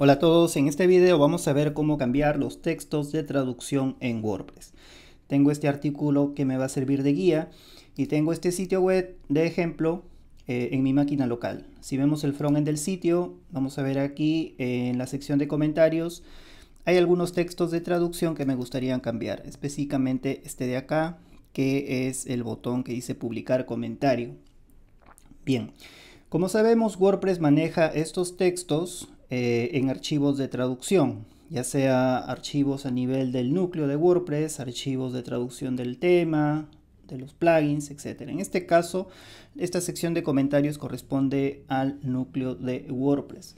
Hola a todos, en este video vamos a ver cómo cambiar los textos de traducción en WordPress. Tengo este artículo que me va a servir de guía y tengo este sitio web de ejemplo eh, en mi máquina local. Si vemos el frontend del sitio, vamos a ver aquí en la sección de comentarios, hay algunos textos de traducción que me gustaría cambiar, específicamente este de acá, que es el botón que dice publicar comentario. Bien, como sabemos WordPress maneja estos textos eh, en archivos de traducción, ya sea archivos a nivel del núcleo de WordPress, archivos de traducción del tema, de los plugins, etcétera En este caso, esta sección de comentarios corresponde al núcleo de WordPress.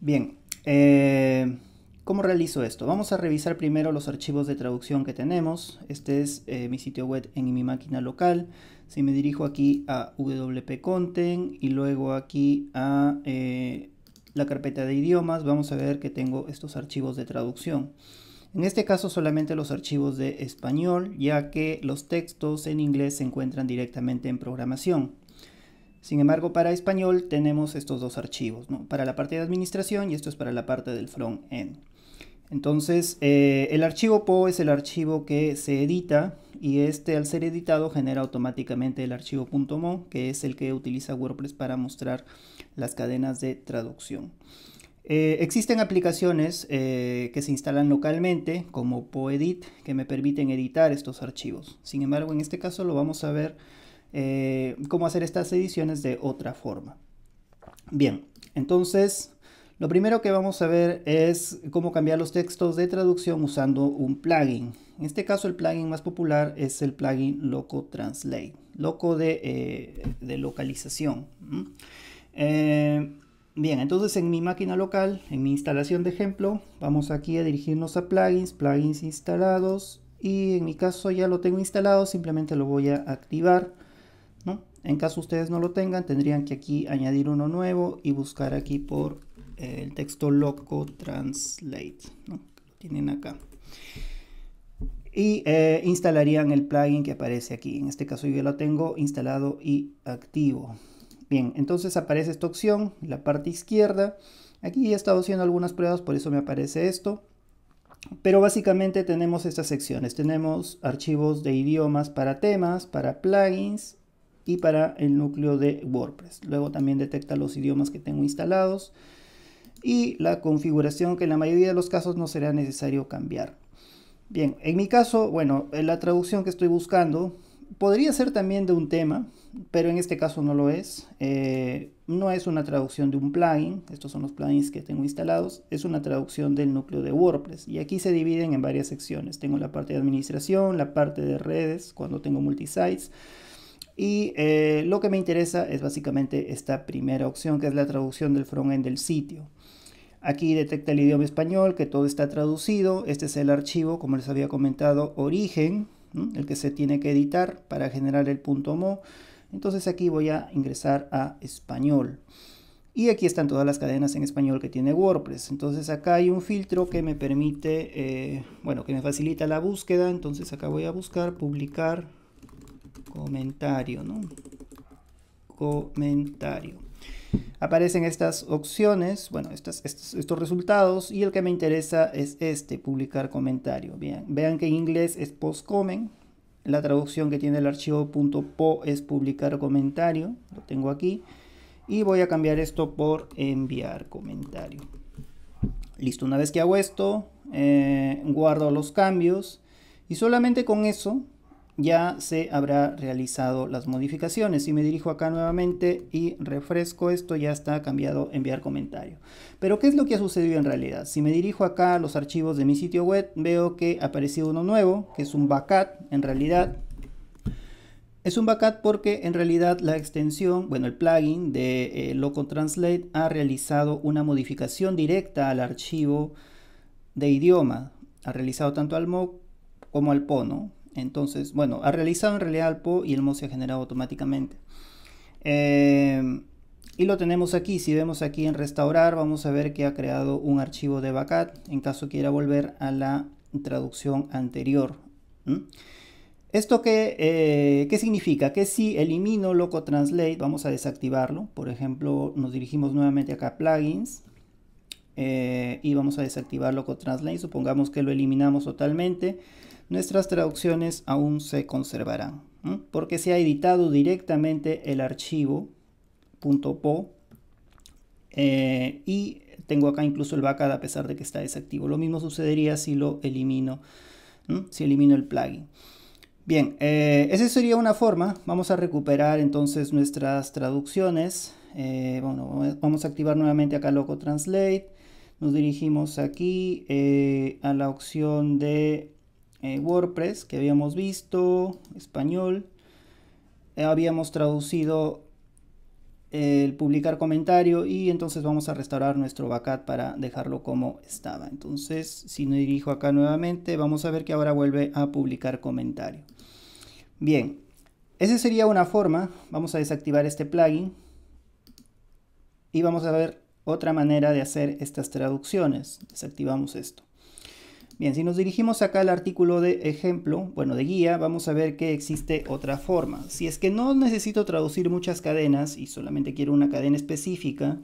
Bien, eh, ¿cómo realizo esto? Vamos a revisar primero los archivos de traducción que tenemos. Este es eh, mi sitio web en mi máquina local. Si me dirijo aquí a WP Content y luego aquí a la carpeta de idiomas, vamos a ver que tengo estos archivos de traducción. En este caso solamente los archivos de español, ya que los textos en inglés se encuentran directamente en programación. Sin embargo, para español tenemos estos dos archivos, para la parte de administración y esto es para la parte del front-end. Entonces, eh, el archivo PO es el archivo que se edita y este al ser editado genera automáticamente el archivo .mo, que es el que utiliza WordPress para mostrar las cadenas de traducción. Eh, existen aplicaciones eh, que se instalan localmente, como PoEdit, que me permiten editar estos archivos. Sin embargo, en este caso lo vamos a ver cómo hacer estas ediciones de otra forma. Bien, entonces lo primero que vamos a ver es cómo cambiar los textos de traducción usando un plugin. En este caso el plugin más popular es el plugin Loco Translate, loco de, eh, localización. Eh, bien, entonces en mi máquina local, en mi instalación de ejemplo, vamos aquí a dirigirnos a plugins, plugins instalados y en mi caso ya lo tengo instalado, simplemente lo voy a activar. En caso ustedes no lo tengan, tendrían que aquí añadir uno nuevo y buscar aquí por el texto loco translate, lo tienen acá. Y eh, instalarían el plugin que aparece aquí. En este caso yo lo tengo instalado y activo. Bien, entonces aparece esta opción, la parte izquierda. Aquí he estado haciendo algunas pruebas, por eso me aparece esto. Pero básicamente tenemos estas secciones. Tenemos archivos de idiomas para temas, para plugins y para el núcleo de WordPress. Luego también detecta los idiomas que tengo instalados y la configuración que en la mayoría de los casos no será necesario cambiar. Bien, en mi caso, bueno, eh, la traducción que estoy buscando podría ser también de un tema, pero en este caso no lo es. Eh, no es una traducción de un plugin, estos son los plugins que tengo instalados, es una traducción del núcleo de WordPress. Y aquí se dividen en varias secciones. Tengo la parte de administración, la parte de redes, cuando tengo multisites, y eh, lo que me interesa es básicamente esta primera opción, que es la traducción del frontend del sitio. Aquí detecta el idioma español, que todo está traducido. Este es el archivo, como les había comentado, origen, el que se tiene que editar para generar el punto .mo. Entonces aquí voy a ingresar a español. Y aquí están todas las cadenas en español que tiene WordPress. Entonces acá hay un filtro que me permite, eh, bueno, que me facilita la búsqueda. Entonces acá voy a buscar, publicar, comentario, ¿no? Comentario. Aparecen estas opciones, bueno, estos, resultados y el que me interesa es este, publicar comentario. Bien, vean que en inglés es post comment, la traducción que tiene el archivo .po es publicar comentario, lo tengo aquí, y voy a cambiar esto por enviar comentario. Listo, una vez que hago esto, eh, guardo los cambios y solamente con eso ya se habrá realizado las modificaciones. Si me dirijo acá nuevamente y refresco esto, ya está cambiado enviar comentario. Pero ¿qué es lo que ha sucedido en realidad? Si me dirijo acá a los archivos de mi sitio web, veo que aparecido uno nuevo, que es un backup en realidad. Es un backup porque en realidad la extensión, bueno, el plugin de eh, Loco Translate ha realizado una modificación directa al archivo de idioma. Ha realizado tanto al mock como al PONO. Entonces, bueno, ha realizado en realidad el PO y el MO se ha generado automáticamente. Eh, y lo tenemos aquí, si vemos aquí en restaurar, vamos a ver que ha creado un archivo de backup en caso quiera volver a la traducción anterior. ¿Esto eh, qué, significa? Que si elimino loco translate, vamos a desactivarlo. Por ejemplo, nos dirigimos nuevamente acá a plugins eh, y vamos a desactivar loco translate. Supongamos que lo eliminamos totalmente nuestras traducciones aún se conservarán, porque se ha editado directamente el archivo .po eh, y tengo acá incluso el backup a pesar de que está desactivo. Lo mismo sucedería si lo elimino, si elimino el plugin. Bien, eh, esa sería una forma. Vamos a recuperar entonces nuestras traducciones. Eh, bueno, vamos a activar nuevamente acá Loco Translate nos dirigimos aquí a la opción de eh, WordPress que habíamos visto, español. Eh, habíamos traducido eh, el publicar comentario y entonces vamos a restaurar nuestro backup para dejarlo como estaba. Entonces, si me dirijo acá nuevamente, vamos a ver que ahora vuelve a publicar comentario. Bien, esa sería una forma. Vamos a desactivar este plugin y vamos a ver otra manera de hacer estas traducciones. Desactivamos esto. Bien, si nos dirigimos acá al artículo de ejemplo, bueno, de guía, vamos a ver que existe otra forma. Si es que no necesito traducir muchas cadenas y solamente quiero una cadena específica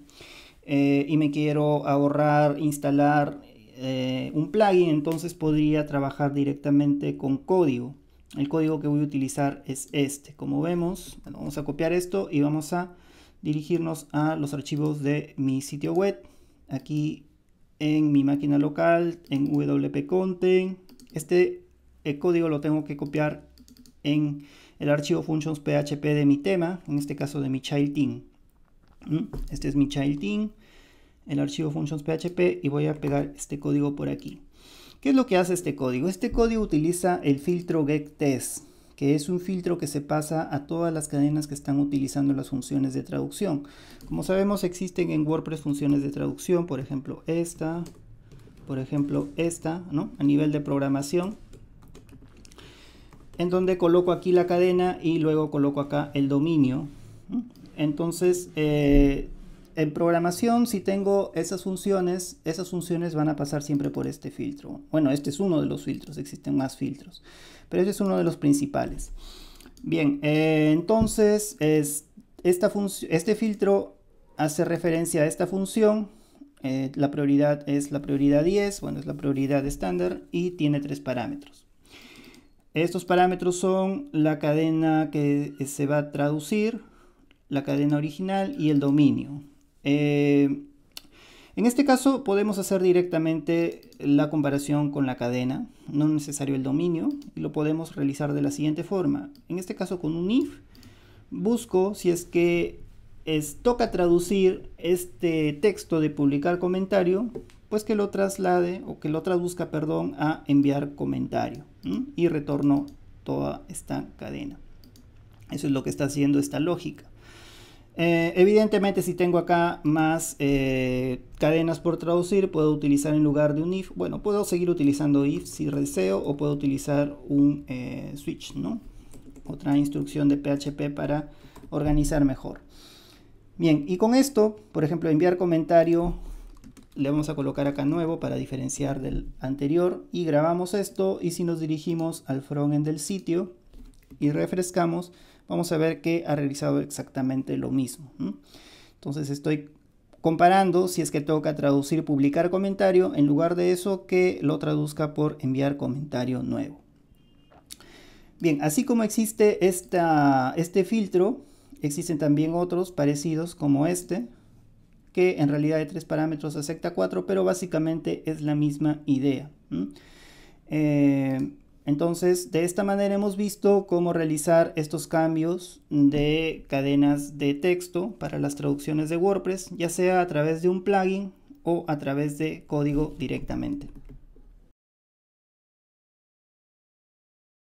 eh, y me quiero ahorrar, instalar eh, un plugin, entonces podría trabajar directamente con código. El código que voy a utilizar es este. Como vemos, vamos a copiar esto y vamos a dirigirnos a los archivos de mi sitio web. Aquí en mi máquina local, en WP Content. Este eh, código lo tengo que copiar en el archivo functions.php de mi tema, en este caso de mi child team. ¿Mm? Este es mi child team, el archivo functions.php y voy a pegar este código por aquí. ¿Qué es lo que hace este código? Este código utiliza el filtro getTest que es un filtro que se pasa a todas las cadenas que están utilizando las funciones de traducción. Como sabemos existen en WordPress funciones de traducción, por ejemplo esta, por ejemplo esta, ¿no? A nivel de programación, en donde coloco aquí la cadena y luego coloco acá el dominio. Entonces, eh, en programación, si tengo esas funciones, esas funciones van a pasar siempre por este filtro. Bueno, este es uno de los filtros, existen más filtros, pero este es uno de los principales. Bien, eh, entonces este filtro hace referencia a esta función. Eh, la prioridad es la prioridad 10, bueno, es la prioridad estándar y tiene tres parámetros. Estos parámetros son la cadena que se va a traducir, la cadena original y el dominio. Eh, en este caso podemos hacer directamente la comparación con la cadena, no es necesario el dominio, y lo podemos realizar de la siguiente forma. En este caso con un if, busco si es que es, toca traducir este texto de publicar comentario, pues que lo traslade o que lo traduzca, perdón, a enviar comentario y retorno toda esta cadena. Eso es lo que está haciendo esta lógica. Eh, evidentemente si tengo acá más eh, cadenas por traducir, puedo utilizar en lugar de un if, bueno, puedo seguir utilizando if si deseo o puedo utilizar un eh, switch, ¿no? Otra instrucción de PHP para organizar mejor. Bien, y con esto, por ejemplo, enviar comentario, le vamos a colocar acá nuevo para diferenciar del anterior y grabamos esto y si nos dirigimos al frontend del sitio y refrescamos, vamos a ver que ha realizado exactamente lo mismo. Entonces estoy comparando si es que toca traducir publicar comentario, en lugar de eso que lo traduzca por enviar comentario nuevo. Bien, así como existe este filtro, existen también otros parecidos como este, que en realidad de tres parámetros acepta cuatro, pero básicamente es la misma idea. Entonces, de esta manera hemos visto cómo realizar estos cambios de cadenas de texto para las traducciones de WordPress, ya sea a través de un plugin o a través de código directamente.